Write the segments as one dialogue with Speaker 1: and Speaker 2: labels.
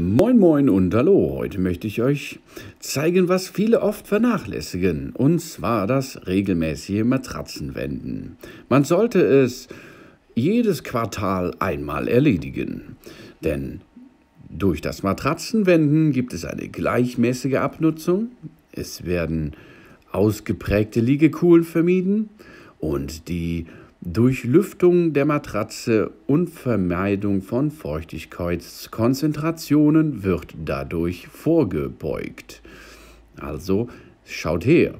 Speaker 1: Moin moin und hallo, heute möchte ich euch zeigen, was viele oft vernachlässigen, und zwar das regelmäßige Matratzenwenden. Man sollte es jedes Quartal einmal erledigen, denn durch das Matratzenwenden gibt es eine gleichmäßige Abnutzung, es werden ausgeprägte Liegekuhlen vermieden und die durch Lüftung der Matratze und Vermeidung von Feuchtigkeitskonzentrationen wird dadurch vorgebeugt. Also schaut her.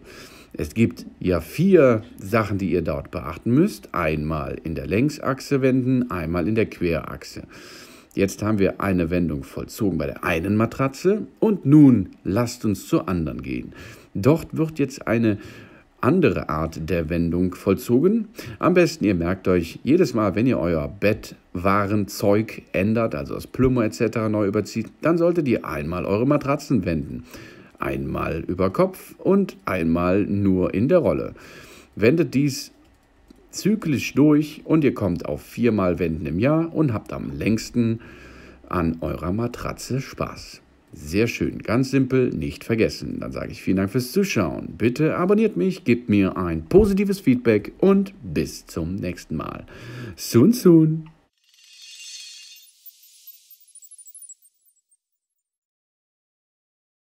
Speaker 1: Es gibt ja vier Sachen, die ihr dort beachten müsst. Einmal in der Längsachse wenden, einmal in der Querachse. Jetzt haben wir eine Wendung vollzogen bei der einen Matratze und nun lasst uns zur anderen gehen. Dort wird jetzt eine andere Art der Wendung vollzogen. Am besten, ihr merkt euch, jedes Mal, wenn ihr euer Bett, Warenzeug ändert, also das Plümmer etc. neu überzieht, dann solltet ihr einmal eure Matratzen wenden. Einmal über Kopf und einmal nur in der Rolle. Wendet dies zyklisch durch und ihr kommt auf viermal Wenden im Jahr und habt am längsten an eurer Matratze Spaß. Sehr schön, ganz simpel, nicht vergessen. Dann sage ich vielen Dank fürs Zuschauen. Bitte abonniert mich, gebt mir ein positives Feedback und bis zum nächsten Mal. Soon, soon.